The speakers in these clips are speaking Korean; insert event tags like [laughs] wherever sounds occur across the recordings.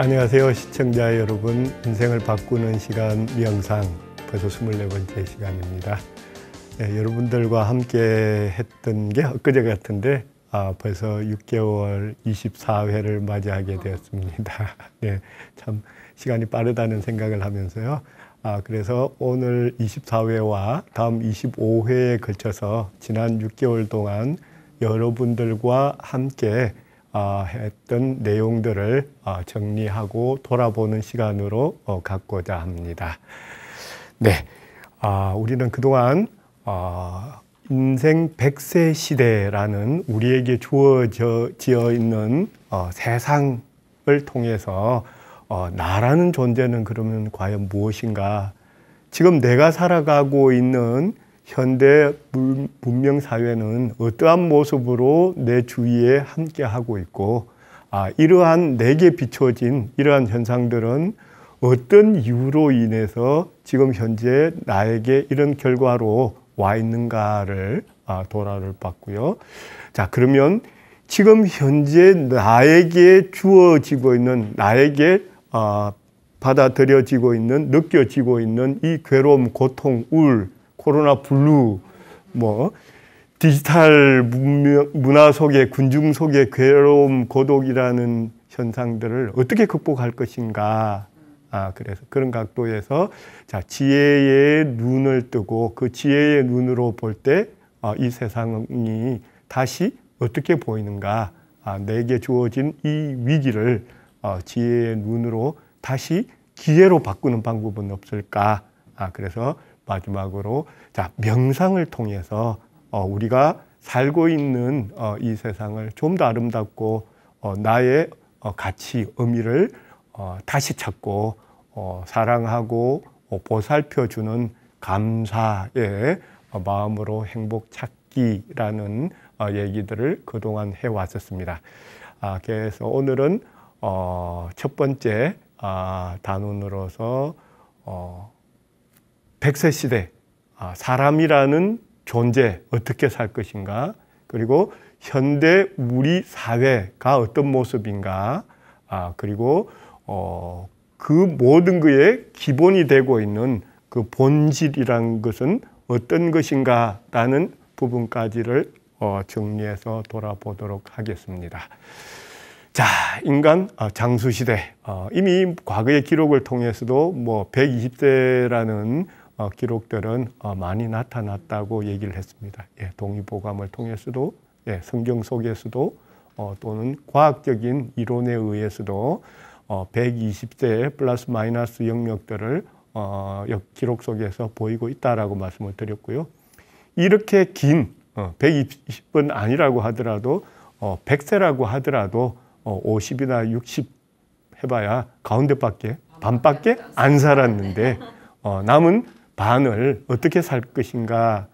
안녕하세요 시청자 여러분 인생을 바꾸는 시간 명상 벌써 스물네 번째 시간입니다 네, 여러분들과 함께 했던 게 엊그제 같은데 아, 벌써 6개월 24회를 맞이하게 되었습니다 [laughs] 네, 참 시간이 빠르다는 생각을 하면서요 아, 그래서 오늘 24회와 다음 25회에 걸쳐서 지난 6개월 동안 여러분들과 함께 어, 했던 내용들을 어, 정리하고 돌아보는 시간으로 어, 갖고자 합니다. 네, 아, 우리는 그동안 인생 100세 시대라는 우리에게 주어져 있는 세상을 통해서 나라는 존재는 그러면 과연 무엇인가? 지금 내가 살아가고 있는 현대 문명 사회는 어떠한 모습으로 내 주위에 함께하고 있고 아, 이러한 내게 비춰진 이러한 현상들은 어떤 이유로 인해서 지금 현재 나에게 이런 결과로 와 있는가를 아, 도라를 봤고요. 자, 그러면 지금 현재 나에게 주어지고 있는 나에게 아, 받아들여지고 있는 느껴지고 있는 이 괴로움, 고통, 울 코로나 블루, 뭐 디지털 문화 속의 군중 속의 괴로움, 고독이라는 현상들을 어떻게 극복할 것인가. 아, 그래서 그런 각도에서 자, 지혜의 눈을 뜨고 그 지혜의 눈으로 볼 때이 아, 세상이 다시 어떻게 보이는가. 아, 내게 주어진 이 위기를 어, 지혜의 눈으로 다시 기회로 바꾸는 방법은 없을까. 아, 그래서 마지막으로 자 명상을 통해서 어, 우리가 살고 있는 어, 이 세상을 좀 더 아름답고 어, 나의 어, 가치 의미를 어, 다시 찾고 어, 사랑하고 어, 보살펴주는 감사의 어, 마음으로 행복 찾기라는 어, 얘기들을 그동안 해왔었습니다. 아, 그래서 오늘은 어, 첫 번째 아, 단원으로서 어, 백세 시대 아, 사람이라는 존재 어떻게 살 것인가 그리고 현대 우리 사회가 어떤 모습인가 아, 그리고 어, 그 모든 그의 기본이 되고 있는 그 본질이란 것은 어떤 것인가라는 부분까지를 어, 정리해서 돌아보도록 하겠습니다. 자, 인간 어, 장수시대. 어, 이미 과거의 기록을 통해서도 뭐 120세라는 어, 기록들은 어, 많이 나타났다고 얘기를 했습니다. 예, 동의보감을 통해서도 예, 성경 속에서도 어, 또는 과학적인 이론에 의해서도 어, 1 2 0대의 플러스 마이너스 영역들을 어, 역 기록 속에서 보이고 있다라고 말씀을 드렸고요. 이렇게 긴 어, 1 2 0분 아니라고 하더라도 어, 100세라고 하더라도 어, 50이나 60 해봐야 가운데밖에 반밖에 안 살았는데 어, 남은 반을 어떻게 살 것인가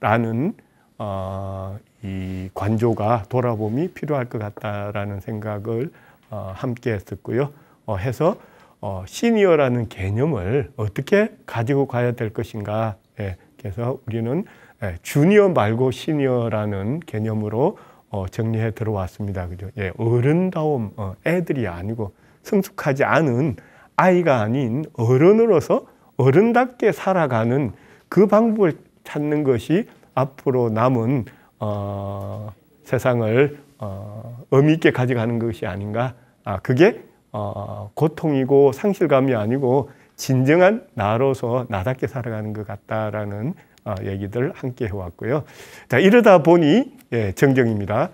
라는 어, 이 관조가 돌아봄이 필요할 것 같다라는 생각을 어, 함께 했었고요. 어, 해서 어, 시니어라는 개념을 어떻게 가지고 가야 될 것인가. 예, 그래서 우리는 예, 주니어 말고 시니어라는 개념으로 어, 정리해 들어왔습니다. 그죠? 예, 어른다움, 어, 애들이 아니고 성숙하지 않은 아이가 아닌 어른으로서 어른답게 살아가는 그 방법을 찾는 것이 앞으로 남은 어, 세상을 어, 의미 있게 가져가는 것이 아닌가. 아, 그게 어, 고통이고 상실감이 아니고 진정한 나로서 나답게 살아가는 것 같다라는 어, 얘기들 함께 해왔고요. 자 이러다 보니 예, 정정입니다.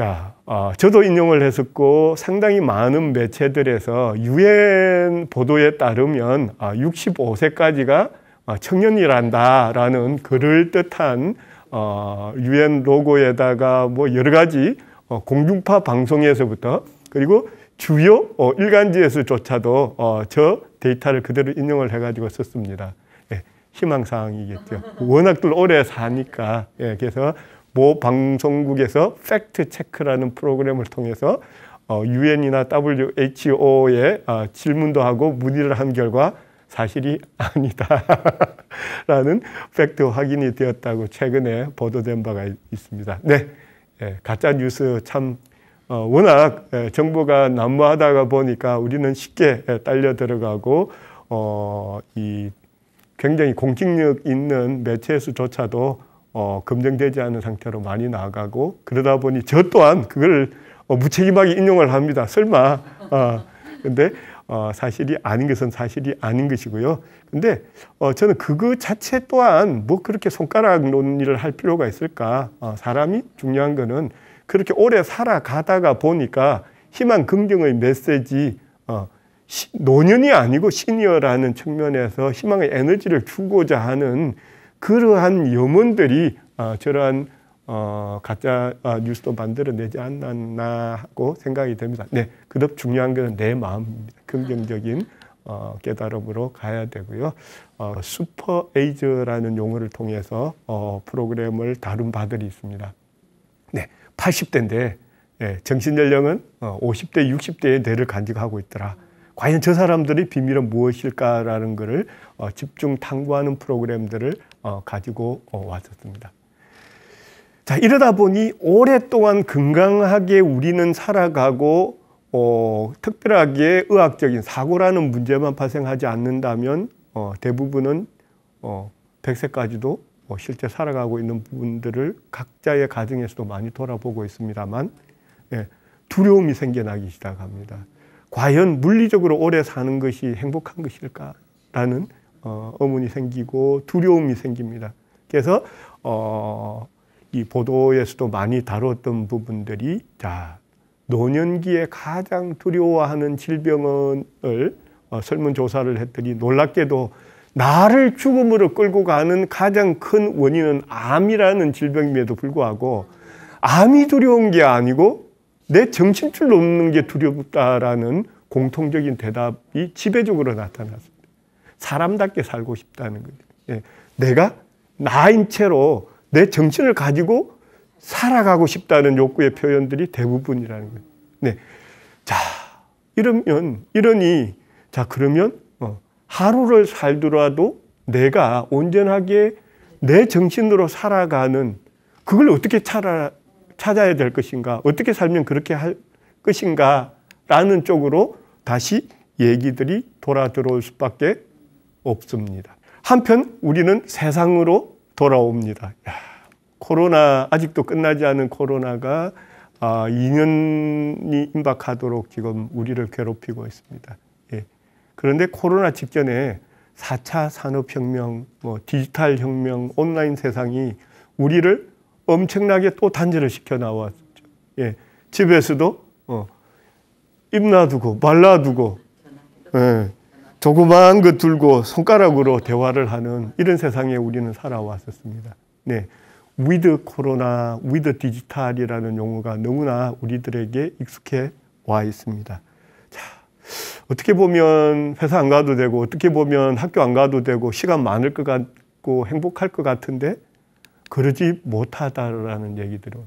자, 어, 저도 인용을 했었고 상당히 많은 매체들에서 유엔 보도에 따르면 65세까지가 아, 어, 청년이란다라는 글을 뜻한 어, 유엔 로고에다가 뭐 여러 가지 어, 공중파 방송에서부터 그리고 주요 일간지에서조차도 저 데이터를 그대로 인용을 해가지고 썼습니다. 예, 희망사항이겠죠. 워낙들 오래 사니까. 예, 그래서 모 방송국에서 팩트 체크라는 프로그램을 통해서 어, 유엔이나 WHO에 아, 질문도 하고 문의를 한 결과 사실이 아니다라는 [laughs] 팩트 확인이 되었다고 최근에 보도된 바가 있습니다. 네, 예, 가짜 뉴스 참 어, 워낙 예, 정보가 난무하다가 보니까 우리는 쉽게 예, 딸려 들어가고 어, 이 굉장히 공격력 있는 매체에서조차도 어, 검증되지 않은 상태로 많이 나가고 그러다 보니 저 또한 그걸 어, 무책임하게 인용을 합니다. 설마. 어, 근데 어, 사실이 아닌 것은 사실이 아닌 것이고요. 근데 어, 저는 그거 자체 또한 뭐 그렇게 손가락 논의를 할 필요가 있을까. 어, 사람이 중요한 거는 그렇게 오래 살아가다가 보니까 희망 긍정의 메시지 어, 시, 노년이 아니고 시니어라는 측면에서 희망의 에너지를 주고자 하는 그러한 염원들이 어, 저러한 어, 가짜 어, 뉴스도 만들어내지 않았나 하고 생각이 됩니다. 네, 그다 중요한 것은 내 마음입니다. 긍정적인 어, 깨달음으로 가야 되고요. 어, 슈퍼 에이저라는 용어를 통해서 어, 프로그램을 다룬 바들이 있습니다. 네, 80대인데 예, 정신연령은 어, 50대, 60대의 뇌를 간직하고 있더라. 과연 저 사람들의 비밀은 무엇일까라는 것을 어, 집중 탐구하는 프로그램들을 어, 가지고 어, 왔었습니다. 자, 이러다 보니 오랫동안 건강하게 우리는 살아가고 어, 특별하게 의학적인 사고라는 문제만 발생하지 않는다면 어, 대부분은 어, 100세까지도 어, 실제 살아가고 있는 부분들을 각자의 가정에서도 많이 돌아보고 있습니다만 예, 두려움이 생겨나기 시작합니다. 과연 물리적으로 오래 사는 것이 행복한 것일까라는 어, 의문이 생기고 두려움이 생깁니다. 그래서 어, 이 보도에서도 많이 다뤘던 부분들이 자 노년기에 가장 두려워하는 질병을 어, 설문조사를 했더니 놀랍게도 나를 죽음으로 끌고 가는 가장 큰 원인은 암이라는 질병임에도 불구하고 암이 두려운 게 아니고 내 정신줄 놓는 게 두렵다라는 공통적인 대답이 지배적으로 나타났습니다. 사람답게 살고 싶다는 거죠. 예. 내가 나인 채로 내 정신을 가지고 살아가고 싶다는 욕구의 표현들이 대부분이라는 거예요. 네. 자, 이러면, 이러니, 자, 그러면, 어, 하루를 살더라도 내가 온전하게 내 정신으로 살아가는 그걸 어떻게 찾아, 찾아야 될 것인가, 어떻게 살면 그렇게 할 것인가, 라는 쪽으로 다시 얘기들이 돌아 들어올 수밖에 없습니다. 한편 우리는 세상으로 돌아옵니다. 야, 코로나 아직도 끝나지 않은 코로나가 2년이 아, 임박하도록 지금 우리를 괴롭히고 있습니다. 예. 그런데 코로나 직전에 4차 산업혁명, 뭐 디지털 혁명, 온라인 세상이 우리를 엄청나게 또 단절을 시켜 나왔죠. 예. 집에서도 어, 입 놔두고 말 놔두고 예. 조그마한 것 들고 손가락으로 대화를 하는 이런 세상에 우리는 살아왔었습니다. 네. 위드 코로나, 위드 디지털이라는 용어가 너무나 우리들에게 익숙해 와 있습니다. 자, 어떻게 보면 회사 안 가도 되고, 어떻게 보면 학교 안 가도 되고, 시간 많을 것 같고, 행복할 것 같은데, 그러지 못하다라는 얘기들은.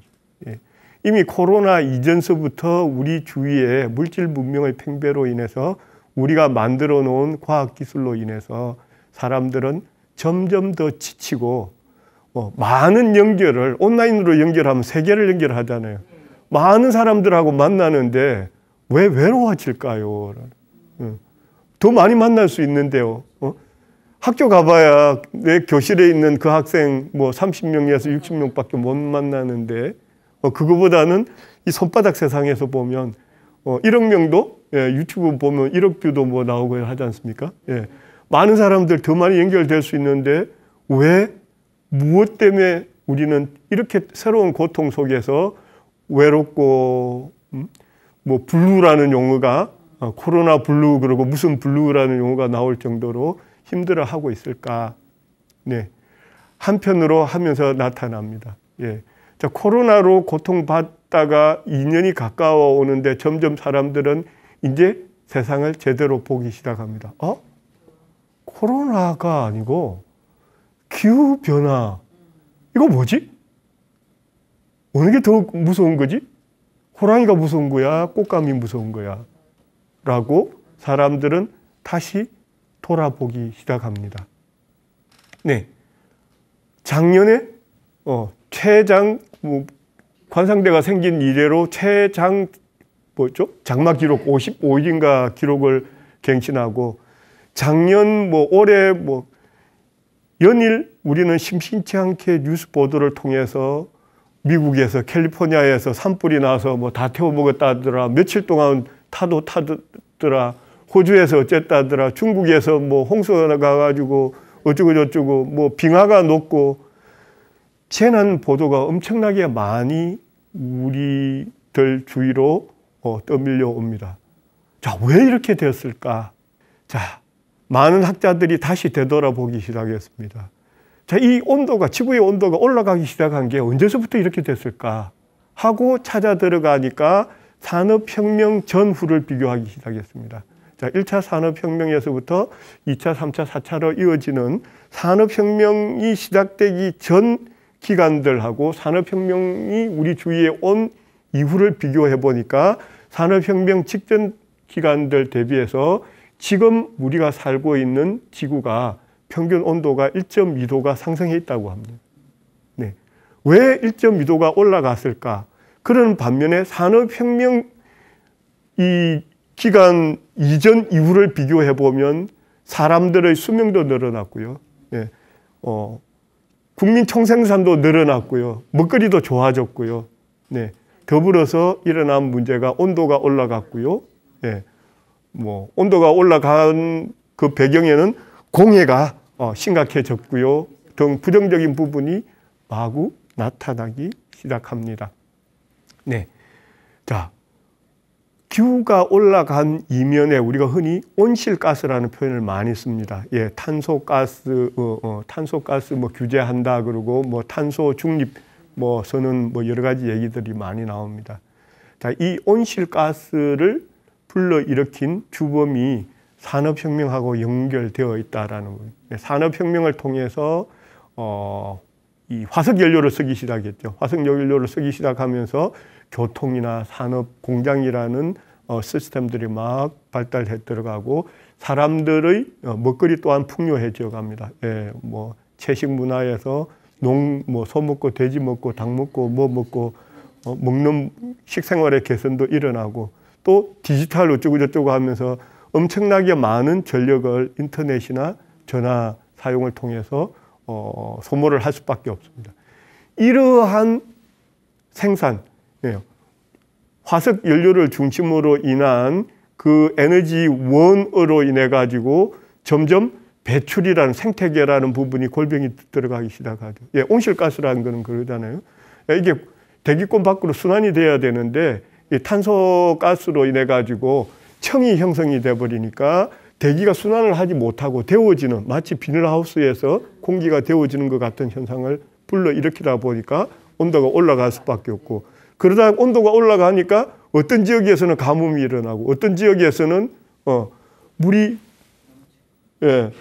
예. 이미 코로나 이전서부터 우리 주위에 물질 문명의 팽배로 인해서 우리가 만들어 놓은 과학 기술로 인해서 사람들은 점점 더 지치고 어, 많은 연결을 온라인으로 연결하면 세계를 연결하잖아요. 많은 사람들하고 만나는데 왜 외로워질까요? 더 많이 만날 수 있는데요. 어? 학교 가봐야 내 교실에 있는 그 학생 뭐 30명에서 60명밖에 못 만나는데 어, 그거보다는 이 손바닥 세상에서 보면 어, 1억 명도 예, 유튜브 보면 1억 뷰도 뭐 나오고 하지 않습니까? 예. 많은 사람들 더 많이 연결될 수 있는데 왜 무엇 때문에 우리는 이렇게 새로운 고통 속에서 외롭고 음? 뭐 블루라는 용어가 어, 코로나 블루 그러고 무슨 블루라는 용어가 나올 정도로 힘들어하고 있을까? 네. 한편으로 하면서 나타납니다. 예. 자, 코로나로 고통받 있다가 2년이 가까워 오는데 점점 사람들은 이제 세상을 제대로 보기 시작합니다. 어? 코로나가 아니고 기후변화. 이거 뭐지? 어느 게 더 무서운 거지? 호랑이가 무서운 거야? 꽃감이 무서운 거야? 라고 사람들은 다시 돌아보기 시작합니다. 네. 작년에 어, 최장 뭐 환상대가 생긴 이래로 최장 뭐죠? 장마 기록 55일인가 기록을 갱신하고 작년 뭐 올해 뭐 연일 우리는 심심치 않게 뉴스 보도를 통해서 미국에서 캘리포니아에서 산불이 나서 뭐 다 태워 먹었다더라 며칠 동안 타도 타더라 호주에서 어쨌다더라 중국에서 뭐 홍수가 가가지고 어쩌고 저쩌고 뭐 빙하가 녹고 재난 보도가 엄청나게 많이 우리들 주위로 어, 떠밀려 옵니다. 자, 왜 이렇게 되었을까? 자, 많은 학자들이 다시 되돌아보기 시작했습니다. 자, 이 온도가, 지구의 온도가 올라가기 시작한 게 언제서부터 이렇게 됐을까? 하고 찾아 들어가니까 산업혁명 전후를 비교하기 시작했습니다. 자, 1차 산업혁명에서부터 2차, 3차, 4차로 이어지는 산업혁명이 시작되기 전 기관들하고 산업혁명이 우리 주위에 온 이후를 비교해 보니까 산업혁명 직전 기간들 대비해서 지금 우리가 살고 있는 지구가 평균 온도가 1.2도가 상승해 있다고 합니다. 네. 왜 1.2도가 올라갔을까? 그런 반면에 산업혁명 이 기간 이전 이후를 비교해 보면 사람들의 수명도 늘어났고요. 예. 어, 국민 총생산도 늘어났고요. 먹거리도 좋아졌고요. 네. 더불어서 일어난 문제가 온도가 올라갔고요. 네. 뭐 온도가 올라간 그 배경에는 공해가 어, 심각해졌고요. 등 부정적인 부분이 마구 나타나기 시작합니다. 네. 자, 기후가 올라간 이면에 우리가 흔히 온실가스라는 표현을 많이 씁니다. 예, 탄소가스, 어, 어, 탄소가스 뭐 규제한다 그러고 뭐 탄소 중립 뭐 서는 뭐 여러 가지 얘기들이 많이 나옵니다. 자, 이 온실가스를 불러일으킨 주범이 산업혁명하고 연결되어 있다라는 거예요. 네, 산업혁명을 통해서 어, 이 화석연료를 쓰기 시작했죠. 화석연료를 쓰기 시작하면서 교통이나 산업, 공장이라는 어, 시스템들이 막 발달해 들어가고 사람들의 어, 먹거리 또한 풍요해져 갑니다. 예, 뭐 채식 문화에서 농, 뭐 소 먹고 돼지 먹고 닭 먹고 뭐 먹고 어, 먹는 식생활의 개선도 일어나고 또 디지털 어쩌고 저쩌고 하면서 엄청나게 많은 전력을 인터넷이나 전화 사용을 통해서 어, 소모를 할 수밖에 없습니다. 이러한 생산, 예. 화석 연료를 중심으로 인한 그 에너지 원으로 인해 가지고 점점 배출이라는 생태계라는 부분이 골병이 들어가기 시작하죠. 예, 온실가스라는 거는 그러잖아요. 예, 이게 대기권 밖으로 순환이 돼야 되는데 이 탄소가스로 인해 가지고 청이 형성이 돼 버리니까 대기가 순환을 하지 못하고 데워지는 마치 비닐하우스에서 공기가 데워지는 것 같은 현상을 불러 일으키다 보니까 온도가 올라갈 수밖에 없고 그러다 온도가 올라가니까 어떤 지역에서는 가뭄이 일어나고 어떤 지역에서는 어, 물이 예,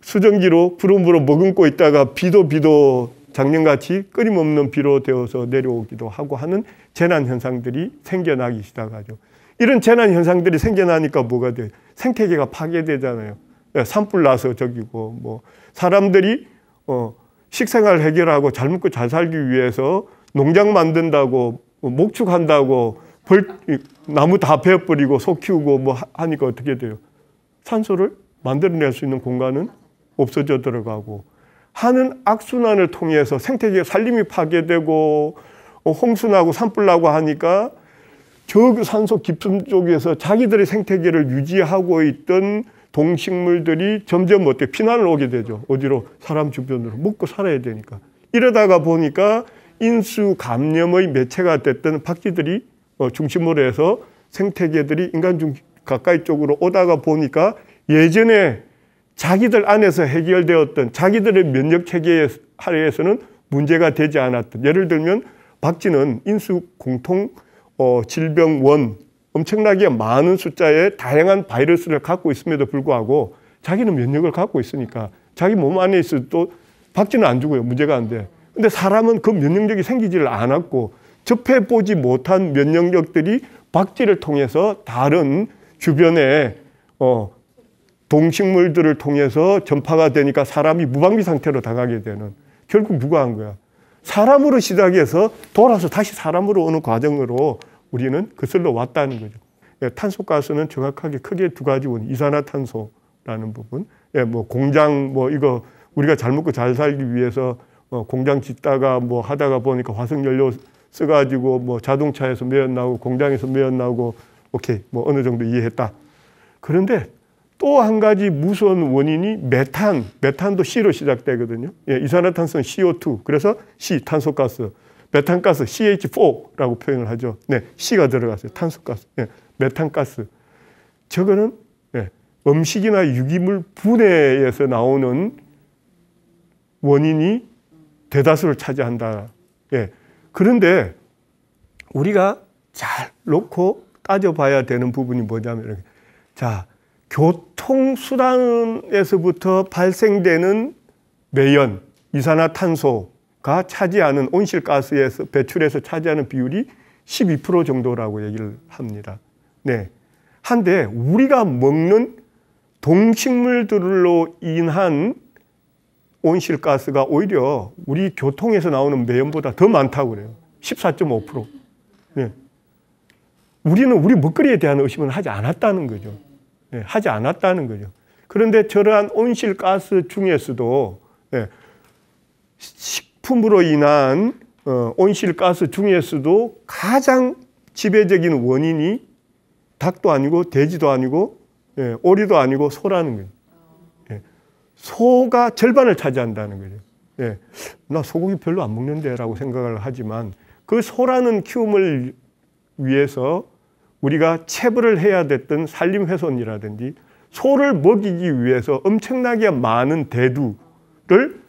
수증기로 푸른부로 머금고 있다가 비도 비도 작년같이 끊임없는 비로 되어서 내려오기도 하고 하는 재난 현상들이 생겨나기 시작하죠. 이런 재난 현상들이 생겨나니까 뭐가 돼요? 생태계가 파괴되잖아요. 예, 산불 나서 저기고 뭐 사람들이 어, 식생활 해결하고 잘 먹고 잘 살기 위해서 농장 만든다고 뭐 목축한다고 벌, 나무 다 베어버리고 소 키우고 뭐 하니까 어떻게 돼요? 산소를 만들어낼 수 있는 공간은 없어져 들어가고 하는 악순환을 통해서 생태계 살림이 파괴되고 어, 홍수나고 산불 나고 하니까 저 그 산소 깊은 쪽에서 자기들의 생태계를 유지하고 있던 동식물들이 점점 어때 피난을 오게 되죠. 어디로 사람 주변으로 먹고 살아야 되니까. 이러다가 보니까 인수 감염의 매체가 됐던 박쥐들이 어, 중심으로 해서 생태계들이 인간 중 가까이 쪽으로 오다가 보니까 예전에 자기들 안에서 해결되었던 자기들의 면역 체계 하에서는 문제가 되지 않았던 예를 들면 박쥐는 인수 공통 어, 질병원 엄청나게 많은 숫자의 다양한 바이러스를 갖고 있음에도 불구하고 자기는 면역을 갖고 있으니까 자기 몸 안에 있어도 박쥐는 안 죽어요. 문제가 안 돼. 근데 사람은 그 면역력이 생기지를 않았고 접해보지 못한 면역력들이 박쥐를 통해서 다른 주변에 어, 동식물들을 통해서 전파가 되니까 사람이 무방비 상태로 당하게 되는 결국 무가한 거야? 사람으로 시작해서 돌아서 다시 사람으로 오는 과정으로 우리는 그슬로 왔다는 거죠. 예, 탄소가스는 정확하게 크게 두 가지 원, 이산화탄소라는 부분, 예, 뭐 공장 뭐 이거 우리가 잘 먹고 잘 살기 위해서 어, 공장 짓다가 뭐 하다가 보니까 화석연료 써가지고 뭐 자동차에서 매연 나고 오 공장에서 매연 나고 오 오케이 뭐 어느 정도 이해했다. 그런데 또 한 가지 무서운 원인이 메탄, 메탄도 C로 시작되거든요. 예, 이산화탄소는 CO2, 그래서 C 탄소가스, 메탄가스 CH4라고 표현을 하죠. 네, C가 들어갔어요. 탄소가스, 예, 메탄가스. 저거는 예, 음식이나 유기물 분해에서 나오는 원인이 대다수를 차지한다. 예. 그런데 우리가 잘 놓고 따져봐야 되는 부분이 뭐냐면, 이렇게. 자, 교통수단에서부터 발생되는 매연, 이산화탄소가 차지하는 온실가스에서 배출해서 차지하는 비율이 12% 정도라고 얘기를 합니다. 네. 한데 우리가 먹는 동식물들로 인한 온실가스가 오히려 우리 교통에서 나오는 매연보다 더 많다고 그래요. 14.5%. 네. 예. 우리는 우리 먹거리에 대한 의심은 하지 않았다는 거죠. 네, 하지 않았다는 거죠. 그런데 저러한 온실가스 중에서도 네, 식품으로 인한 어, 온실가스 중에서도 가장 지배적인 원인이 닭도 아니고 돼지도 아니고 예, 오리도 아니고 소라는 거예요. 소가 절반을 차지한다는 거죠. 예. 나 소고기 별로 안 먹는데 라고 생각을 하지만 그 소라는 키움을 위해서 우리가 체벌을 해야 됐던 산림훼손이라든지 소를 먹이기 위해서 엄청나게 많은 대두를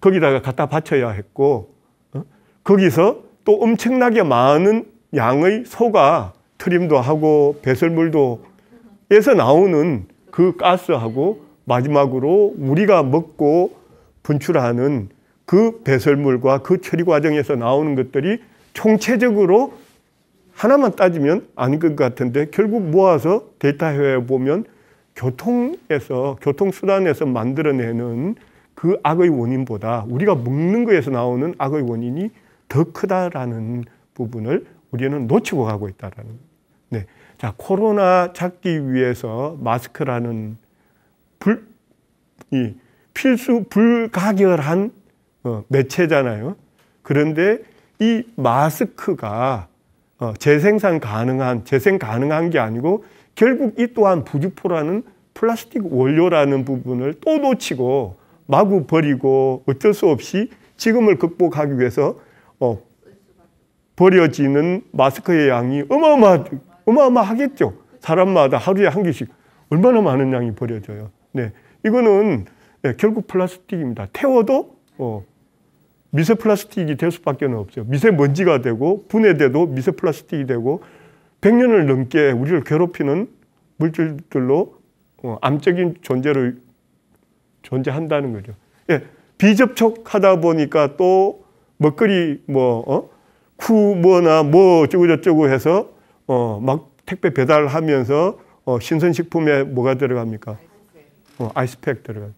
거기다가 갖다 바쳐야 했고 어? 거기서 또 엄청나게 많은 양의 소가 트림도 하고 배설물도 에서 나오는 그 가스하고 마지막으로 우리가 먹고 분출하는 그 배설물과 그 처리 과정에서 나오는 것들이 총체적으로 하나만 따지면 아닌 것 같은데 결국 모아서 데이터 해외에 보면 교통에서 교통수단에서 만들어내는 그 악의 원인보다 우리가 먹는 거에서 나오는 악의 원인이 더 크다라는 부분을 우리는 놓치고 가고 있다라는. 네. 자, 코로나 찾기 위해서 마스크라는 불, 이 필수 불가결한 어, 매체잖아요. 그런데 이 마스크가 어, 재생산 가능한 재생 가능한 게 아니고 결국 이 또한 부직포라는 플라스틱 원료라는 부분을 또 놓치고 마구 버리고 어쩔 수 없이 지금을 극복하기 위해서 어, 버려지는 마스크의 양이 어마어마 어마어마하겠죠. 사람마다 하루에 한 개씩 얼마나 많은 양이 버려져요. 네, 이거는 네, 결국 플라스틱입니다. 태워도 어, 미세 플라스틱이 될 수밖에 없어요. 미세 먼지가 되고 분해돼도 미세 플라스틱이 되고 100년을 넘게 우리를 괴롭히는 물질들로 어, 암적인 존재로 존재한다는 거죠. 예, 비접촉하다 보니까 또 먹거리 뭐 어? 쿠뭐나뭐 어쩌고저쩌고 해서 어, 막 택배 배달하면서 어, 신선식품에 뭐가 들어갑니까? 어, 아이스팩 들어가.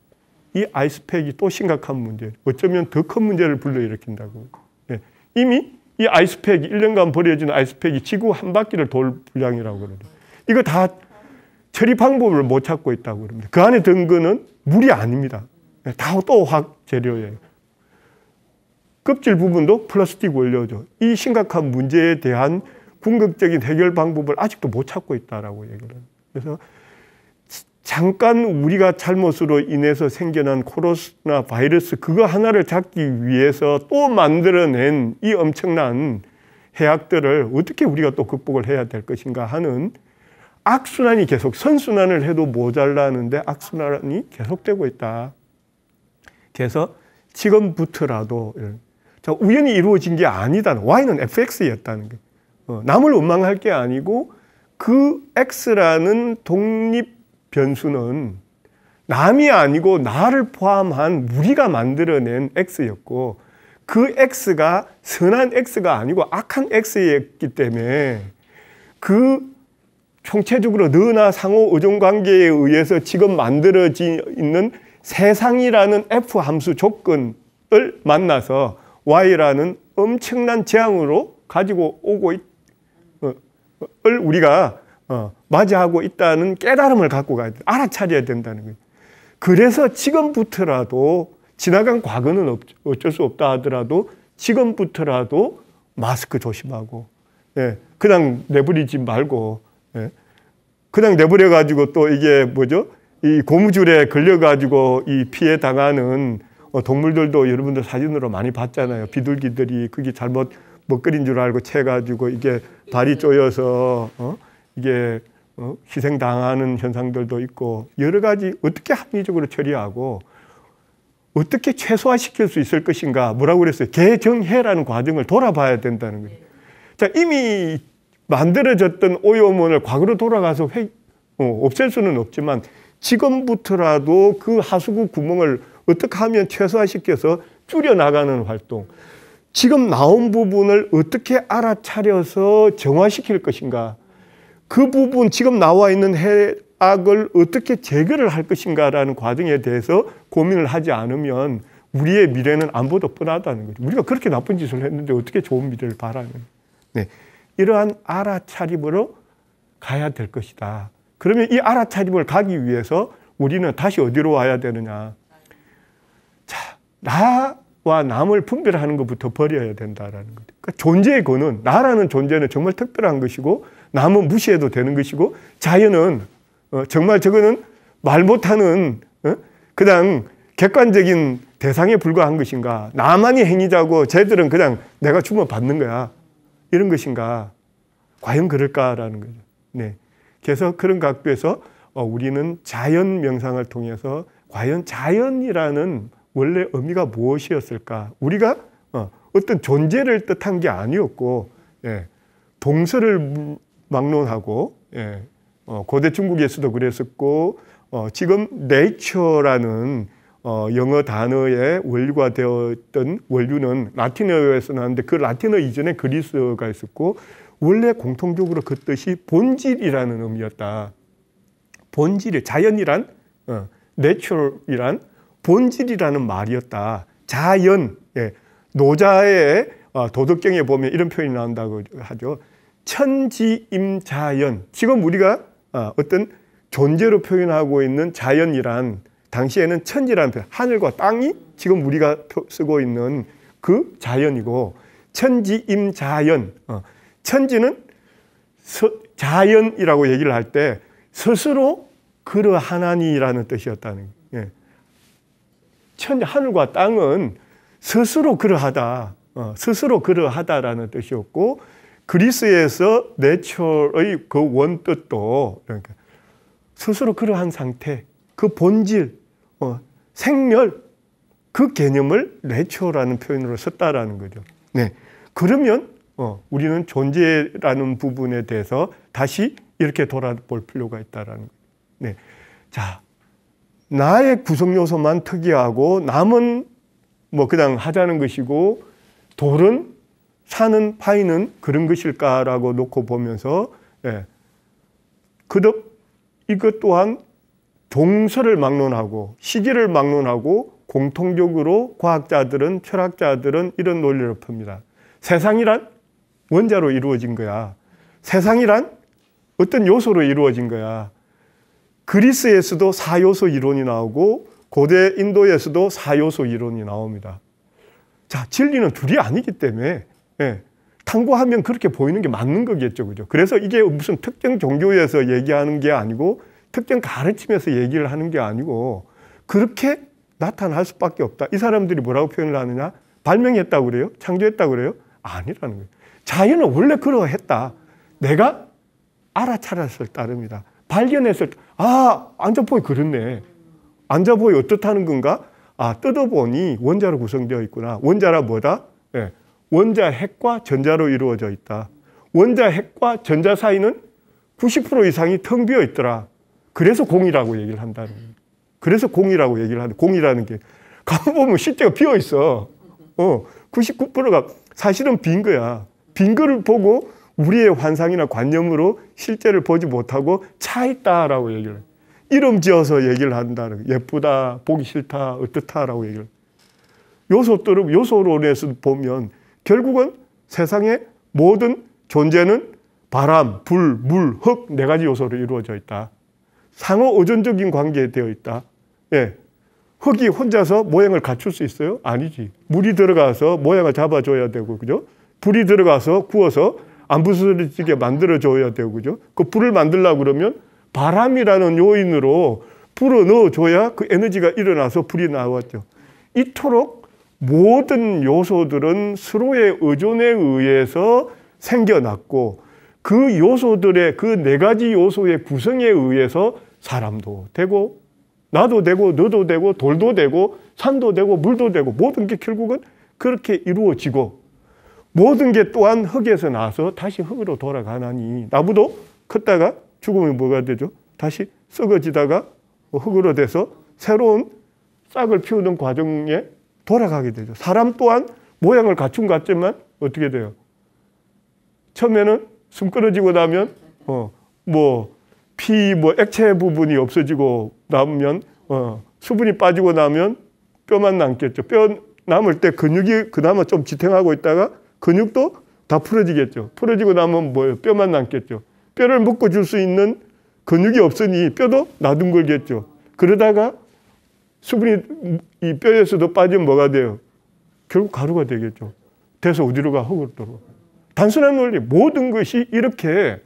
이 아이스팩이 또 심각한 문제. 어쩌면 더 큰 문제를 불러일으킨다고. 예. 이미 이 아이스팩이 1년간 버려진 아이스팩이 지구 한 바퀴를 돌 분량이라고 그러죠. 이거 다 처리 방법을 못 찾고 있다고 그럽니다. 그 안에 든 거는 물이 아닙니다. 예. 다또 화학 재료예요. 껍질 부분도 플라스틱 원료죠. 이 심각한 문제에 대한 궁극적인 해결 방법을 아직도 못 찾고 있다라고 얘기를 해요. 그래서 잠깐 우리가 잘못으로 인해서 생겨난 코로나 바이러스 그거 하나를 잡기 위해서 또 만들어낸 이 엄청난 해악들을 어떻게 우리가 또 극복을 해야 될 것인가 하는 악순환이 계속 선순환을 해도 모자라는데 악순환이 계속되고 있다. 그래서 지금부터라도 예. 자 우연히 이루어진 게 아니다. Y는 FX였다는 게. 어, 남을 원망할 게 아니고 그 X라는 독립 변수는 남이 아니고 나를 포함한 우리가 만들어낸 x였고 그 x가 선한 x가 아니고 악한 x였기 때문에 그 총체적으로 너나 상호 의존 관계에 의해서 지금 만들어진 있는 세상이라는 f 함수 조건을 만나서 y라는 엄청난 재앙으로 가지고 오고 있, 어, 어, 을 우리가 어, 맞이하고 있다는 깨달음을 갖고 가야 돼. 알아차려야 된다는 거예요. 그래서 지금부터라도 지나간 과거는 어쩔 수 없다 하더라도 지금부터라도 마스크 조심하고 예, 그냥 내버리지 말고 예, 그냥 내버려 가지고 또 이게 뭐죠? 이 고무줄에 걸려 가지고 이 피해 당하는 어, 동물들도 여러분들 사진으로 많이 봤잖아요. 비둘기들이 그게 잘못 먹거린 줄 알고 채 가지고 이게 발이 쪼여서 어? 이게 어, 희생당하는 현상들도 있고 여러 가지 어떻게 합리적으로 처리하고 어떻게 최소화시킬 수 있을 것인가 뭐라고 그랬어요? 개정해라는 과정을 돌아봐야 된다는 거예요. 자 이미 만들어졌던 오염원을 과거로 돌아가서 회, 어, 없앨 수는 없지만 지금부터라도 그 하수구 구멍을 어떻게 하면 최소화시켜서 줄여나가는 활동 지금 나온 부분을 어떻게 알아차려서 정화시킬 것인가 그 부분 지금 나와 있는 해악을 어떻게 제거를 할 것인가라는 과정에 대해서 고민을 하지 않으면 우리의 미래는 안보도 뻔하다는 거죠. 우리가 그렇게 나쁜 짓을 했는데 어떻게 좋은 미래를 바라는? 네, 이러한 알아차림으로 가야 될 것이다. 그러면 이 알아차림을 가기 위해서 우리는 다시 어디로 와야 되느냐? 자, 나와 남을 분별하는 것부터 버려야 된다라는 거죠. 그러니까 존재의 권은 나라는 존재는 정말 특별한 것이고 남은 무시해도 되는 것이고 자연은 어, 정말 저거는 말 못하는 어? 그냥 객관적인 대상에 불과한 것인가 나만이 행위자고 쟤들은 그냥 내가 주면 받는 거야 이런 것인가 과연 그럴까라는 거죠. 네. 그래서 그런 각도에서 어, 우리는 자연 명상을 통해서 과연 자연이라는 원래 의미가 무엇이었을까? 우리가 어, 떤 존재를 뜻한 게 아니었고 예, 동서를 막론하고 예, 어, 고대 중국에서도 그랬었고 어, 지금 nature라는 어, 영어 단어의 원류가 되었던 원류는 라틴어에서 나왔는데 그 라틴어 이전에 그리스가 있었고 원래 공통적으로 그 뜻이 본질이라는 의미였다. 본질이 자연이란 어, n a t u r 이란 본질이라는 말이었다. 자연, 예, 노자의 어, 도덕경에 보면 이런 표현이 나온다고 하죠. 천지임자연. 지금 우리가 어, 어떤 존재로 표현하고 있는 자연이란 당시에는 천지라는 표현, 하늘과 땅이 지금 우리가 쓰고 있는 그 자연이고 천지임자연. 어, 천지는 자연이라고 얘기를 할 때 스스로 그러하나니라는 뜻이었다는 거예요. 천 하늘과 땅은 스스로 그러하다. 어, 스스로 그러하다라는 뜻이었고 그리스에서 내철의 그 원뜻도 그러니까 스스로 그러한 상태, 그 본질, 어, 생멸 그 개념을 내처라는 표현으로 썼다라는 거죠. 네. 그러면 어, 우리는 존재라는 부분에 대해서 다시 이렇게 돌아볼 필요가 있다라는 거죠. 네. 자, 나의 구성 요소만 특이하고 남은 뭐 그냥 하자는 것이고 돌은 사는 파이는 그런 것일까라고 놓고 보면서 예. 그덕 이것 또한 동서를 막론하고 시기를 막론하고 공통적으로 과학자들은 철학자들은 이런 논리를 풉니다. 세상이란 원자로 이루어진 거야. 세상이란 어떤 요소로 이루어진 거야. 그리스에서도 사요소 이론이 나오고 고대 인도에서도 사요소 이론이 나옵니다. 자, 진리는 둘이 아니기 때문에 예, 탐구하면 그렇게 보이는 게 맞는 거겠죠. 그죠? 그래서 이게 무슨 특정 종교에서 얘기하는 게 아니고 특정 가르침에서 얘기를 하는 게 아니고 그렇게 나타날 수밖에 없다. 이 사람들이 뭐라고 표현을 하느냐? 발명했다고 그래요? 창조했다고 그래요? 아니라는 거예요. 자연은 원래 그러했다. 내가 알아차렸을 따름이다. 발견했을 때, 아, 안자보이 그렇네. 안자보이 어떻다는 건가? 아, 뜯어보니 원자로 구성되어 있구나. 원자라 뭐다? 예, 원자 핵과 전자로 이루어져 있다. 원자 핵과 전자 사이는 90% 이상이 텅 비어 있더라. 그래서 공이라고 얘기를 한다는 거예요. 그래서 공이라고 얘기를 하는 공이라는 게 가보면 만 실제가 비어 있어. 어, 99%가 사실은 빈 거야. 빈 거를 보고 우리의 환상이나 관념으로 실제를 보지 못하고 차 있다라고 얘기를 해요. 이름 지어서 얘기를 한다는 예쁘다, 보기 싫다, 어떻다라고 얘기를 요소들은 요소론에서 보면 결국은 세상의 모든 존재는 바람, 불, 물, 흙 네 가지 요소로 이루어져 있다. 상호 의존적인 관계에 되어 있다. 예. 흙이 혼자서 모양을 갖출 수 있어요? 아니지. 물이 들어가서 모양을 잡아줘야 되고, 그죠? 불이 들어가서 구워서 안 부서지게 만들어줘야 되고, 그죠? 그 불을 만들려고 그러면 바람이라는 요인으로 불어 넣어줘야 그 에너지가 일어나서 불이 나왔죠. 이토록 모든 요소들은 서로의 의존에 의해서 생겨났고 그 요소들의 그 네 가지 요소의 구성에 의해서 사람도 되고 나도 되고 너도 되고 돌도 되고 산도 되고 물도 되고 모든 게 결국은 그렇게 이루어지고 모든 게 또한 흙에서 나서 다시 흙으로 돌아가나니 나무도 컸다가 죽으면 뭐가 되죠? 다시 썩어지다가 흙으로 돼서 새로운 싹을 피우는 과정에 돌아가게 되죠. 사람 또한 모양을 갖춘 것 같지만 어떻게 돼요? 처음에는 숨 끊어지고 나면 어, 뭐 피, 뭐 액체 부분이 없어지고 나면 어, 수분이 빠지고 나면 뼈만 남겠죠. 뼈 남을 때 근육이 그나마 좀 지탱하고 있다가 근육도 다 풀어지겠죠. 풀어지고 나면 뭐예요? 뼈만 남겠죠. 뼈를 묶어 줄수 있는 근육이 없으니 뼈도 나둥글겠죠. 그러다가 수분이 이 뼈에서도 빠지면 뭐가 돼요? 결국 가루가 되겠죠. 돼서 어디로 가? 흙으로 단순한 원리. 모든 것이 이렇게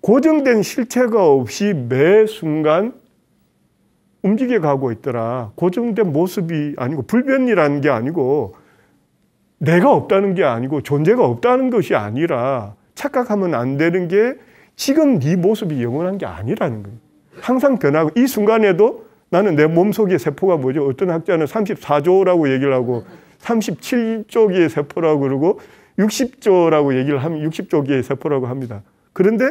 고정된 실체가 없이 매 순간 움직여 가고 있더라. 고정된 모습이 아니고 불변이라는 게 아니고 내가 없다는 게 아니고 존재가 없다는 것이 아니라 착각하면 안 되는 게 지금 네 모습이 영원한 게 아니라는 거예요. 항상 변하고 이 순간에도 나는 내 몸속의 세포가 뭐죠? 어떤 학자는 34조라고 얘기를 하고 37조 기의 세포라고 그러고 60조라고 얘기를 하면 60조 기의 세포라고 합니다. 그런데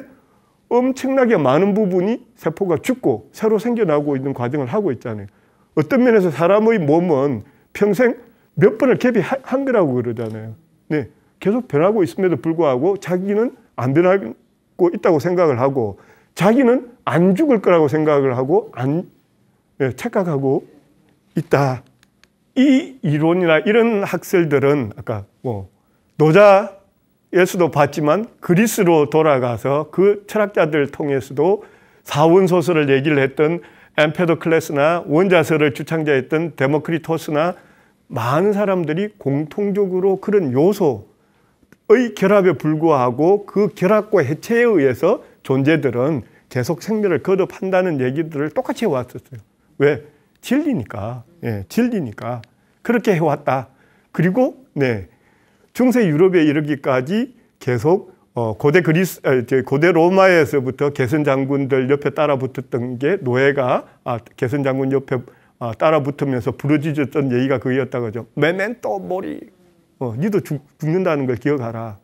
엄청나게 많은 부분이 세포가 죽고 새로 생겨나고 있는 과정을 하고 있잖아요. 어떤 면에서 사람의 몸은 평생 몇 번을 개비한 거라고 그러잖아요. 네. 계속 변하고 있음에도 불구하고 자기는 안 변하고 있다고 생각을 하고 자기는 안 죽을 거라고 생각을 하고 안 네, 착각하고 있다. 이 이론이나 이런 학설들은 아까 뭐 노자 예수도 봤지만 그리스로 돌아가서 그 철학자들 통해서도 사원소설을 얘기를 했던 엠페도클레스나 원자설을 주창자했던 데모크리토스나 많은 사람들이 공통적으로 그런 요소의 결합에 불구하고 그 결합과 해체에 의해서 존재들은 계속 생명을 거듭한다는 얘기들을 똑같이 해왔었어요. 왜? 진리니까. 예, 진리니까. 그렇게 해왔다. 그리고, 네. 중세 유럽에 이르기까지 계속 어, 고대 그리스, 아, 고대 로마에서부터 개선 장군들 옆에 따라 붙었던 게 노예가, 아, 개선 장군 옆에 아, 따라붙으면서 부르짖었던 얘기가 그거였다 그죠. 메멘토 모리. 어, 니도 죽, 죽는다는 걸 기억하라.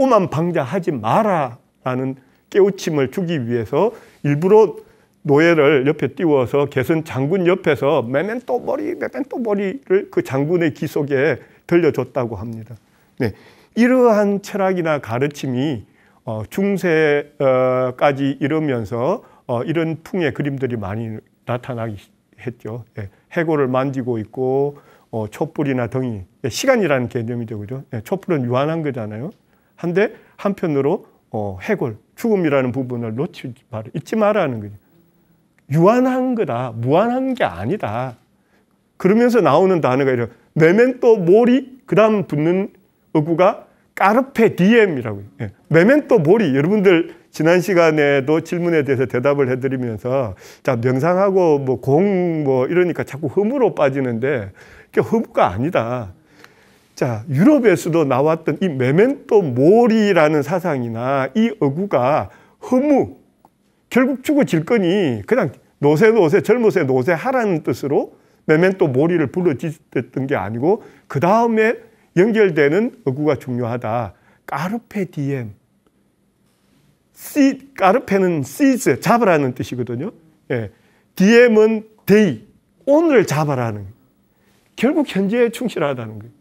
오만 방자하지 마라라는 깨우침을 주기 위해서 일부러 노예를 옆에 띄워서 개선 장군 옆에서 메멘토 머리, 메멘토 머리를 그 장군의 귀 속에 들려줬다고 합니다. 네. 이러한 철학이나 가르침이 어, 중세까지 이르면서 어, 이런 풍의 그림들이 많이 나타나기 했죠. 예, 해골을 만지고 있고 어, 촛불이나 등이 예, 시간이라는 개념이죠, 그죠? 예, 촛불은 유한한 거잖아요. 한데 한편으로 어, 해골, 죽음이라는 부분을 놓치지 말, 잊지 말라는 거죠. 유한한 거다, 무한한 게 아니다. 그러면서 나오는 단어가 이런 메멘토 모리 그다음 붙는 어구가 까르페 디엠이라고. 요 예. 메멘토 모리 여러분들 지난 시간에도 질문에 대해서 대답을 해드리면서 자 명상하고 뭐 공뭐 뭐 이러니까 자꾸 흐으로 빠지는데 그게 흠가 아니다. 자 유럽에서도 나왔던 이 메멘토 모리라는 사상이나 이 어구가 허무 결국 죽어질 거니 그냥 노세 노세 젊으세 노세 하라는 뜻으로 메멘토 모리를 불러짖었던 게 아니고 그 다음에 연결되는 어구가 중요하다. 까르페 디엠. 시, 까르페는 시즈, 잡으라는 뜻이거든요. 예. 디엠은 데이, 오늘 잡아라는 결국 현재에 충실하다는 거예요.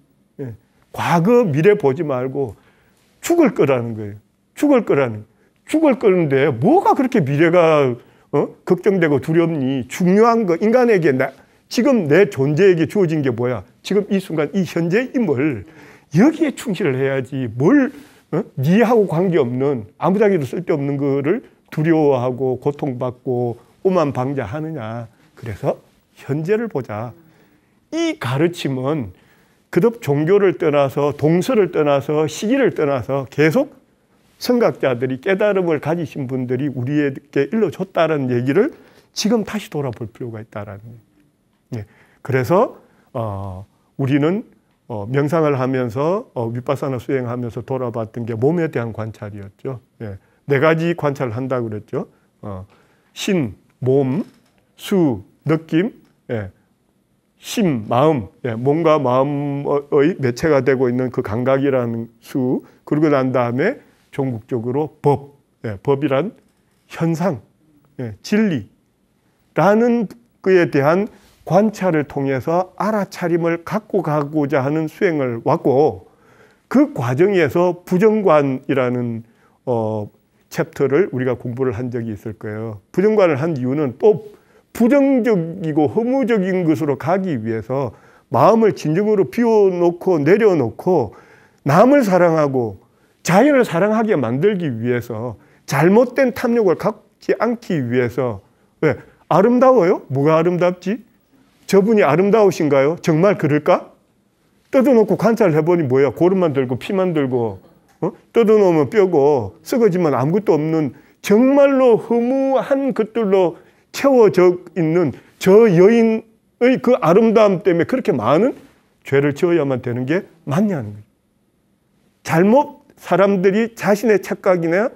예. 과거, 미래 보지 말고 죽을 거라는 거예요. 죽을 거라는 죽을 건데 뭐가 그렇게 미래가 어? 걱정되고 두렵니? 중요한 거 인간에게 나, 지금 내 존재에게 주어진 게 뭐야? 지금 이 순간 이 현재임을 여기에 충실을 해야지 뭘 어? 니하고 관계없는 아무짝기도 쓸데없는 거를 두려워하고 고통받고 오만 방자하느냐. 그래서 현재를 보자. 이 가르침은 그 덕 종교를 떠나서 동서를 떠나서 시기를 떠나서 계속 성각자들이 깨달음을 가지신 분들이 우리에게 일러줬다는 얘기를 지금 다시 돌아볼 필요가 있다라는. 예. 그래서 어, 우리는 어, 명상을 하면서 어, 윗바사나 수행하면서 돌아봤던 게 몸에 대한 관찰이었죠. 예. 네 가지 관찰을 한다 그랬죠. 어, 신, 몸, 수, 느낌, 예. 심, 마음, 예. 몸과 마음의 매체가 되고 있는 그 감각이라는 수, 그리고 난 다음에 종국적으로 법, 예. 법이란 현상, 예, 진리라는 그에 대한 관찰을 통해서 알아차림을 갖고 가고자 하는 수행을 왔고 그 과정에서 부정관이라는 어, 챕터를 우리가 공부를 한 적이 있을 거예요. 부정관을 한 이유는 또 부정적이고 허무적인 것으로 가기 위해서 마음을 진정으로 비워놓고 내려놓고 남을 사랑하고 자연을 사랑하게 만들기 위해서 잘못된 탐욕을 갖지 않기 위해서 왜 아름다워요? 뭐가 아름답지? 저분이 아름다우신가요? 정말 그럴까? 뜯어놓고 관찰을 해보니 뭐야? 고름만 들고 피만 들고 어? 뜯어놓으면 뼈고 썩어지면 아무것도 없는 정말로 허무한 것들로 채워져 있는 저 여인의 그 아름다움 때문에 그렇게 많은 죄를 지어야만 되는 게 맞냐는 거예요. 잘못 사람들이 자신의 착각이나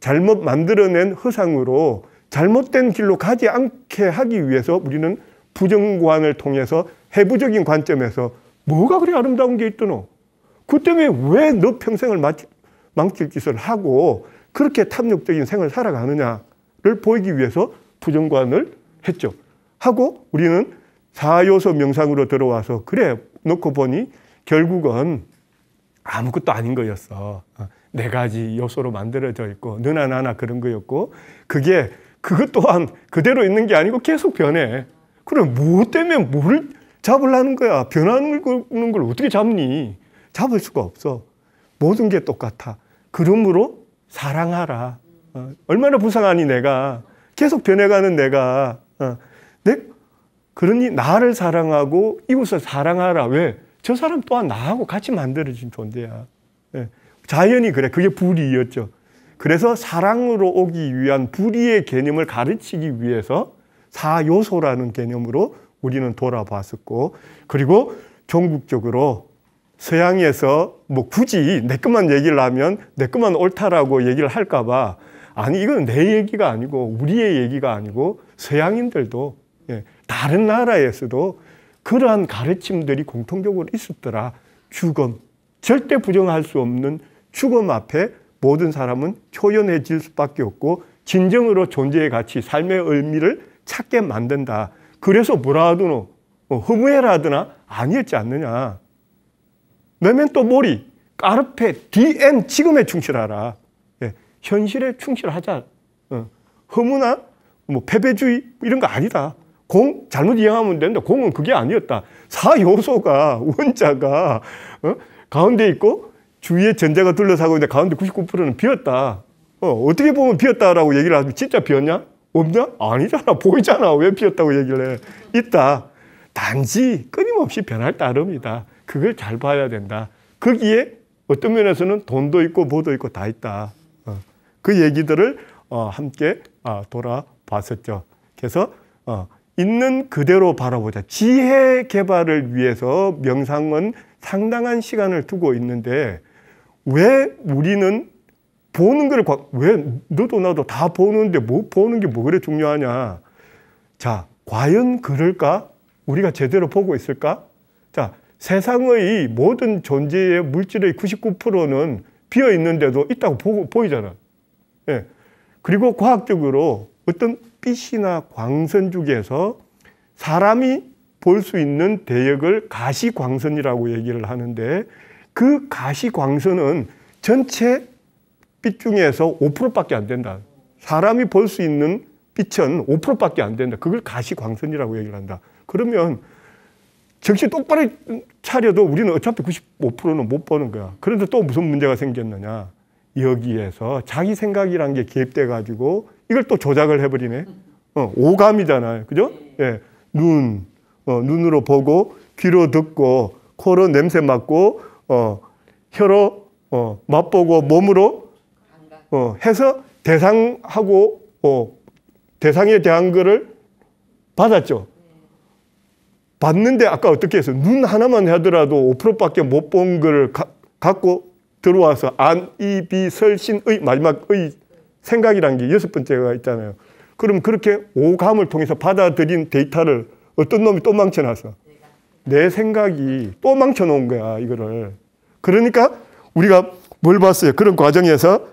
잘못 만들어낸 허상으로 잘못된 길로 가지 않게 하기 위해서 우리는 부정관을 통해서 해부적인 관점에서 뭐가 그리 아름다운 게 있더노? 그 때문에 왜 너 평생을 망칠 짓을 하고 그렇게 탐욕적인 생을 살아가느냐를 보이기 위해서 부정관을 했죠. 하고 우리는 사요소 명상으로 들어와서 그래 놓고 보니 결국은 아무것도 아닌 거였어. 어, 네 가지 요소로 만들어져 있고 너나 나나 그런 거였고 그게 그것 또한 그대로 있는 게 아니고 계속 변해. 그럼 뭐 때문에 뭘 잡으려는 거야? 변하는 걸 어떻게 잡니? 잡을 수가 없어. 모든 게 똑같아. 그러므로 사랑하라. 어, 얼마나 불쌍하니 내가. 계속 변해가는 내가. 어, 내, 그러니 나를 사랑하고 이웃을 사랑하라. 왜? 저 사람 또한 나하고 같이 만들어진 존재야. 예. 자연이 그래. 그게 불이었죠. 그래서 사랑으로 오기 위한 불의의 개념을 가르치기 위해서 사요소라는 개념으로 우리는 돌아봤었고 그리고 종국적으로 서양에서 뭐 굳이 내 것만 얘기를 하면 내 것만 옳다라고 얘기를 할까봐 아니 이건 내 얘기가 아니고 우리의 얘기가 아니고 서양인들도 예, 다른 나라에서도 그러한 가르침들이 공통적으로 있었더라 죽음 절대 부정할 수 없는 죽음 앞에 모든 사람은 초연해질 수밖에 없고 진정으로 존재의 가치 삶의 의미를 찾게 만든다. 그래서 뭐라 하더노? 뭐 어, 허무해라 하더나? 아니었지 않느냐. 내면 또 머리, 까르페, DM, 지금에 충실하라. 예, 현실에 충실하자. 어, 허무나 뭐 패배주의 이런 거 아니다. 공 잘못 이해하면 된다. 공은 그게 아니었다. 사 요소가 원자가 어? 가운데 있고 주위에 전자가 둘러싸고 있는데 가운데 99%는 비었다. 어, 어떻게 보면 비었다라고 얘기를 하면 진짜 비었냐? 없냐 아니잖아. 보이잖아. 왜 피었다고 얘기를 해. 있다. 단지 끊임없이 변할 따름이다. 그걸 잘 봐야 된다. 거기에 어떤 면에서는 돈도 있고 뭐도 있고 다 있다. 어. 그 얘기들을 어, 함께 아, 돌아봤었죠. 그래서 어, 있는 그대로 바라보자. 지혜 개발을 위해서 명상은 상당한 시간을 두고 있는데 왜 우리는 보는 걸, 왜, 너도 나도 다 보는데 뭐 보는 게 뭐 그래 중요하냐. 자, 과연 그럴까? 우리가 제대로 보고 있을까? 자, 세상의 모든 존재의 물질의 99%는 비어 있는데도 있다고 보고, 보이잖아. 예. 그리고 과학적으로 어떤 빛이나 광선 중에서 사람이 볼 수 있는 대역을 가시광선이라고 얘기를 하는데 그 가시광선은 전체 빛 중에서 5%밖에 안 된다. 사람이 볼 수 있는 빛은 5%밖에 안 된다. 그걸 가시광선이라고 얘기를 한다. 그러면 정신 똑바로 차려도 우리는 어차피 95%는 못 보는 거야. 그런데 또 무슨 문제가 생겼느냐. 여기에서 자기 생각이란 게 개입돼 가지고 이걸 또 조작을 해버리네. 어, 오감이잖아요. 그죠? 예. 눈, 어, 눈으로 보고 귀로 듣고 코로 냄새 맡고 어, 혀로 어, 맛보고 몸으로 어, 해서 대상하고 어, 대상에 대한 거를 받았죠. 받는데 아까 어떻게 해서 눈 하나만 하더라도 5%밖에 못 본 걸 갖고 들어와서 안, 이, 비, 설, 신, 의 마지막 의 생각이란 게 여섯 번째가 있잖아요. 그럼 그렇게 오감을 통해서 받아들인 데이터를 어떤 놈이 또 망쳐놨어. 내 생각이 또 망쳐놓은 거야, 이거를. 그러니까 우리가 뭘 봤어요? 그런 과정에서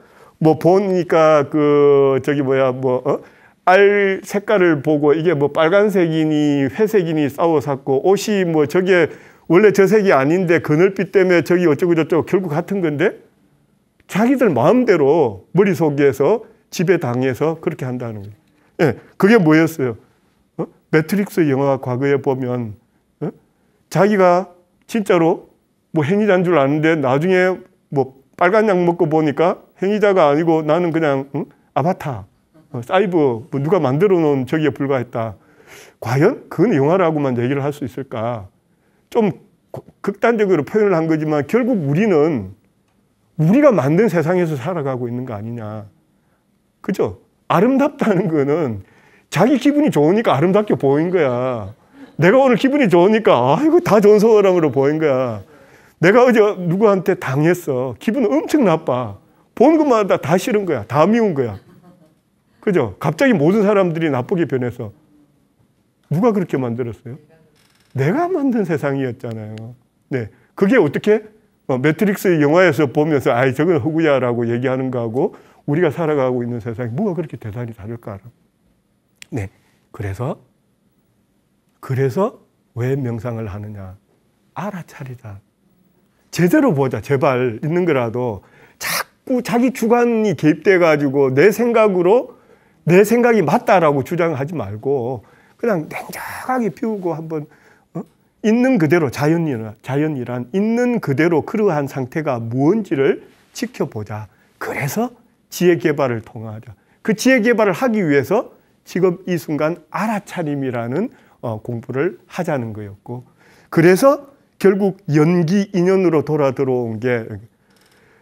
뭐 보니까 그 저기 뭐야 뭐 어? 알 색깔을 보고 이게 뭐 빨간색이니 회색이니 싸워 샀고 옷이 뭐 저게 원래 저 색이 아닌데 그늘빛 때문에 저기 어쩌고 저쩌고 결국 같은 건데 자기들 마음대로 머릿속에서 지배당해서 그렇게 한다는 거예요. 예, 그게 뭐였어요? 어? 매트릭스 영화 과거에 보면 어? 자기가 진짜로 뭐 행위자인 줄 아는데 나중에 뭐 빨간 약 먹고 보니까 행위자가 아니고 나는 그냥 응? 아바타, 어, 사이버 뭐 누가 만들어 놓은 저기에 불과했다. 과연 그건 영화라고만 얘기를 할 수 있을까? 좀 극단적으로 표현을 한 거지만 결국 우리는 우리가 만든 세상에서 살아가고 있는 거 아니냐. 그죠? 아름답다는 거는 자기 기분이 좋으니까 아름답게 보인 거야. 내가 오늘 기분이 좋으니까 아이고 다 좋은 사람으로 보인 거야. 내가 어제 누구한테 당했어. 기분 엄청 나빠. 본 것마다 다 싫은 거야. 다 미운 거야. 그죠? 갑자기 모든 사람들이 나쁘게 변해서. 누가 그렇게 만들었어요? 내가 만든 세상이었잖아요. 네. 그게 어떻게? 어, 매트릭스 영화에서 보면서, 아이, 저건 허구야 라고 얘기하는 거하고 우리가 살아가고 있는 세상이 뭐가 그렇게 대단히 다를까? 네. 그래서, 그래서 왜 명상을 하느냐? 알아차리다. 제대로 보자 제발 있는 거라도 자꾸 자기 주관이 개입돼 가지고 내 생각으로 내 생각이 맞다라고 주장하지 말고 그냥 냉정하게 피우고 한번 어? 있는 그대로 자연이란 자연이란 있는 그대로 그러한 상태가 무언지를 지켜보자 그래서 지혜 개발을 통하자 그 지혜 개발을 하기 위해서 지금 이 순간 알아차림이라는 어, 공부를 하자는 거였고 그래서 결국 연기 인연으로 돌아 들어온 게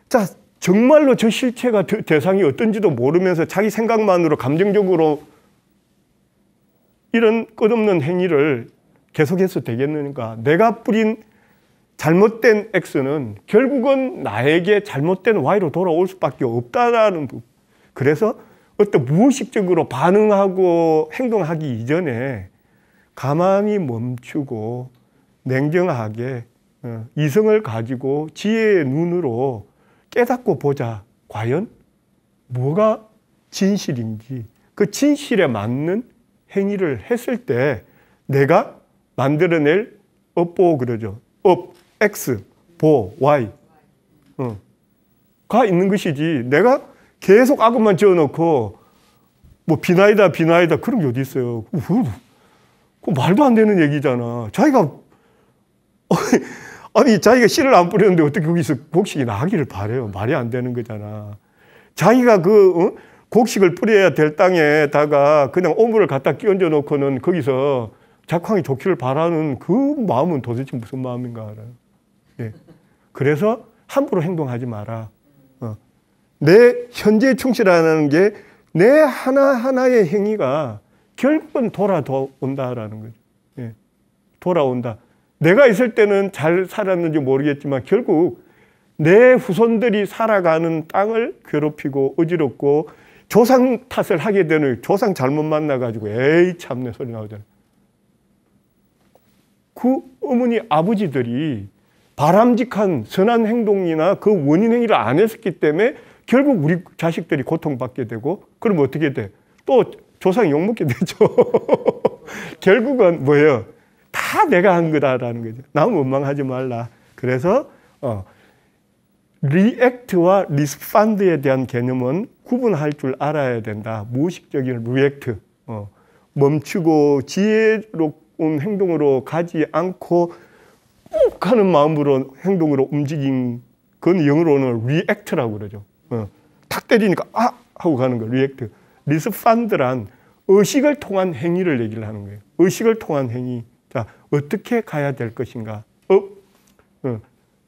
자, 정말로 저 실체가 대상이 어떤지도 모르면서 자기 생각만으로 감정적으로 이런 끝없는 행위를 계속해서 되겠는가? 내가 뿌린 잘못된 X는 결국은 나에게 잘못된 Y로 돌아올 수밖에 없다라는 부분. 그래서 어떤 무의식적으로 반응하고 행동하기 이전에 가만히 멈추고 냉정하게 어, 이성을 가지고 지혜의 눈으로 깨닫고 보자. 과연 뭐가 진실인지 그 진실에 맞는 행위를 했을 때 내가 만들어낼 업보 그러죠. 업, X, 보, Y. 어, 가 있는 것이지. 내가 계속 악업만 지어놓고 뭐 비나이다 비나이다 그런 게 어디 있어요. 그, 그, 그 말도 안 되는 얘기잖아. 자기가 [laughs] 아니, 자기가 씨를 안 뿌렸는데 어떻게 거기서 곡식이 나기를 바래요. 말이 안 되는 거잖아. 자기가 그, 어? 곡식을 뿌려야 될 땅에다가 그냥 오물을 갖다 끼얹어 놓고는 거기서 작황이 좋기를 바라는 그 마음은 도대체 무슨 마음인가 알아요. 예. 그래서 함부로 행동하지 마라. 어. 내 현재 충실하는 게 내 하나하나의 행위가 결국은 돌아온다라는 거죠. 예. 돌아온다. 내가 있을 때는 잘 살았는지 모르겠지만 결국 내 후손들이 살아가는 땅을 괴롭히고 어지럽고 조상 탓을 하게 되는 조상 잘못 만나가지고 에이 참내 소리 나오잖아요. 그 어머니 아버지들이 바람직한 선한 행동이나 그 원인 행위를 안 했었기 때문에 결국 우리 자식들이 고통받게 되고 그럼 어떻게 돼? 또 조상 욕먹게 되죠. [laughs] 결국은 뭐예요? 다 내가 한 거다라는 거죠. 남 원망하지 말라. 그래서 어, 리액트와 리스판드에 대한 개념은 구분할 줄 알아야 된다. 무의식적인 리액트. 어, 멈추고 지혜로운 행동으로 가지 않고 욱 하는 마음으로 행동으로 움직인 그건 영어로는 리액트라고 그러죠. 어, 탁 때리니까 아 하고 가는 거 리액트. 리스판드란 의식을 통한 행위를 얘기를 하는 거예요. 의식을 통한 행위. 자, 어떻게 가야 될 것인가? 어? 어.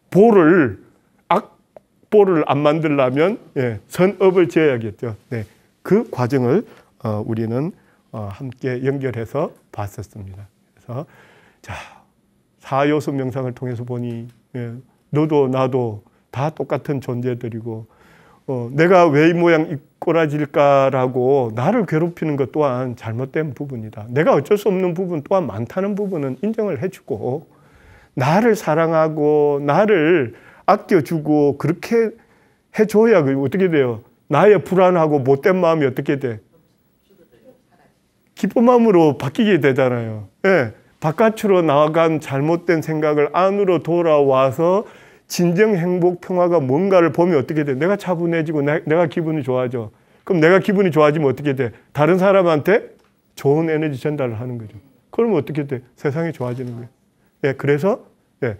볼을, 악볼을 안 만들려면, 예, 선업을 지어야겠죠. 네. 그 과정을 어, 우리는 어, 함께 연결해서 봤었습니다. 그래서, 자, 사요소 명상을 통해서 보니, 예, 너도 나도 다 똑같은 존재들이고, 어, 내가 왜 이 모양 이 꼬라질까라고 나를 괴롭히는 것 또한 잘못된 부분이다. 내가 어쩔 수 없는 부분 또한 많다는 부분은 인정을 해주고 나를 사랑하고 나를 아껴주고 그렇게 해줘야 그 어떻게 돼요? 나의 불안하고 못된 마음이 어떻게 돼? 기쁜 마음으로 바뀌게 되잖아요. 예. 바깥으로 나간 잘못된 생각을 안으로 돌아와서 진정 행복 평화가 뭔가를 보면 어떻게 돼? 내가 차분해지고 나, 내가 기분이 좋아져. 그럼 내가 기분이 좋아지면 어떻게 돼? 다른 사람한테 좋은 에너지 전달을 하는 거죠. 그러면 어떻게 돼? 세상이 좋아지는 거예요. 예, 그래서 예,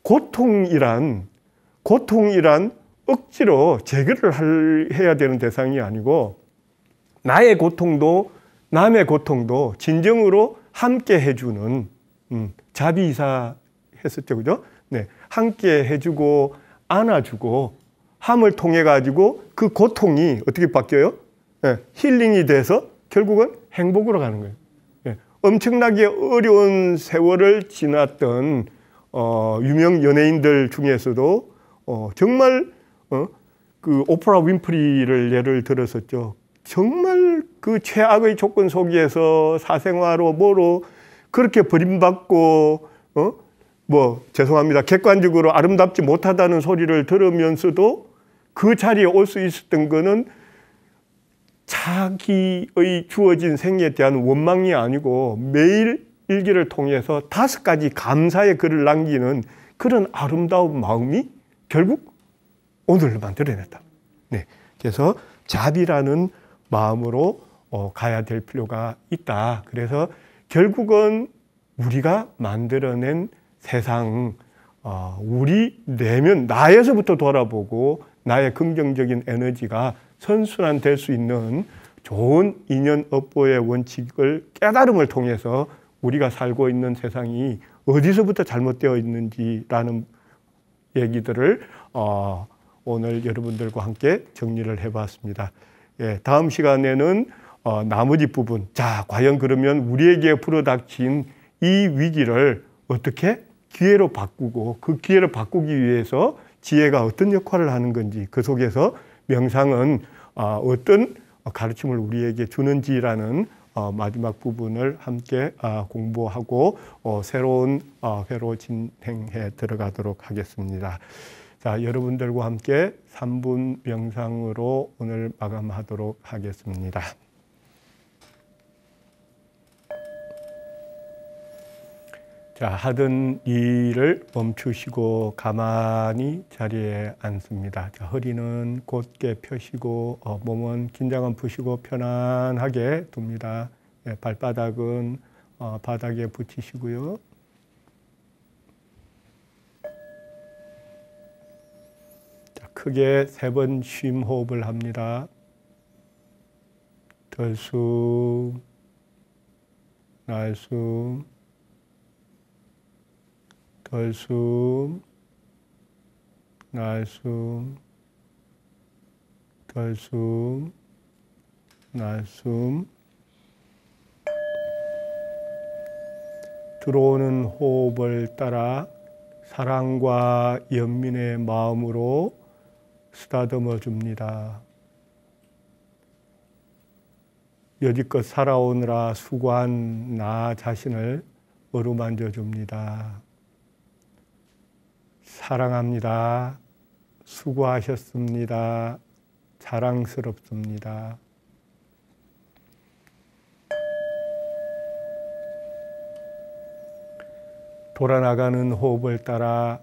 고통이란 고통이란 억지로 제거를 할, 해야 되는 대상이 아니고 나의 고통도 남의 고통도 진정으로 함께 해주는 음, 자비이사 했을 때, 그죠? 함께 해주고 안아주고 함을 통해 가지고 그 고통이 어떻게 바뀌어요? 예, 힐링이 돼서 결국은 행복으로 가는 거예요. 예, 엄청나게 어려운 세월을 지났던 어, 유명 연예인들 중에서도 어, 정말 어, 그 오프라 윈프리를 예를 들었었죠. 정말 그 최악의 조건 속에서 사생활로 뭐로 그렇게 버림받고 어? 뭐 죄송합니다. 객관적으로 아름답지 못하다는 소리를 들으면서도 그 자리에 올 수 있었던 것은 자기의 주어진 생에 대한 원망이 아니고 매일 일기를 통해서 다섯 가지 감사의 글을 남기는 그런 아름다운 마음이 결국 오늘 만들어냈다. 네. 그래서 자비라는 마음으로 어, 가야 될 필요가 있다. 그래서 결국은 우리가 만들어낸 세상 어, 우리 내면 나에서부터 돌아보고 나의 긍정적인 에너지가 선순환 될 수 있는 좋은 인연 업보의 원칙을 깨달음을 통해서 우리가 살고 있는 세상이 어디서부터 잘못되어 있는지라는 얘기들을 어, 오늘 여러분들과 함께 정리를 해봤습니다. 예, 다음 시간에는 어, 나머지 부분, 자 과연 그러면 우리에게 불어닥친 이 위기를 어떻게 기회로 바꾸고 그 기회를 바꾸기 위해서 지혜가 어떤 역할을 하는 건지 그 속에서 명상은 아, 어떤 가르침을 우리에게 주는지라는 어, 마지막 부분을 함께 아, 공부하고 어, 새로운 어, 회로 진행해 들어가도록 하겠습니다. 자, 여러분들과 함께 3분 명상으로 오늘 마감하도록 하겠습니다. 자, 하던 일을 멈추시고 가만히 자리에 앉습니다. 자, 허리는 곧게 펴시고 어, 몸은 긴장은 푸시고 편안하게 둡니다. 예, 발바닥은 어, 바닥에 붙이시고요. 자, 크게 세 번 쉼 호흡을 합니다. 덜숨, 날숨. 결숨, 날숨, 결숨, 날숨. 들어오는 호흡을 따라 사랑과 연민의 마음으로 쓰다듬어 줍니다. 여지껏 살아오느라 수고한 나 자신을 어루만져 줍니다. 사랑합니다. 수고하셨습니다. 자랑스럽습니다. 돌아나가는 호흡을 따라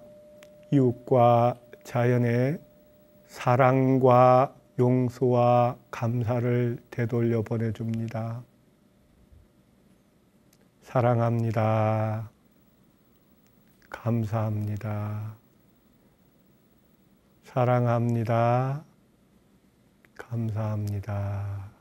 이웃과 자연의 사랑과 용서와 감사를 되돌려 보내줍니다. 사랑합니다. 감사합니다. 사랑합니다. 감사합니다.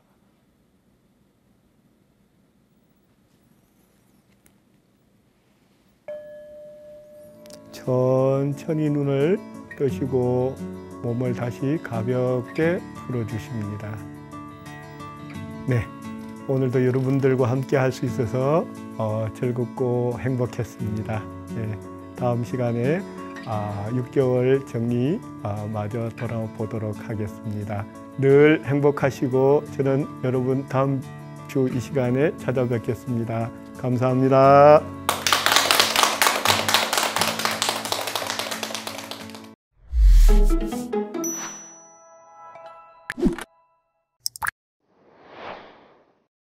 천천히 눈을 뜨시고 몸을 다시 가볍게 풀어주십니다. 네, 오늘도 여러분들과 함께 할 수 있어서 어, 즐겁고 행복했습니다. 네. 다음 시간에 6개월 아, 정리 아, 마저 돌아보도록 하겠습니다. 늘 행복하시고 저는 여러분 다음 주 이 시간에 찾아뵙겠습니다. 감사합니다.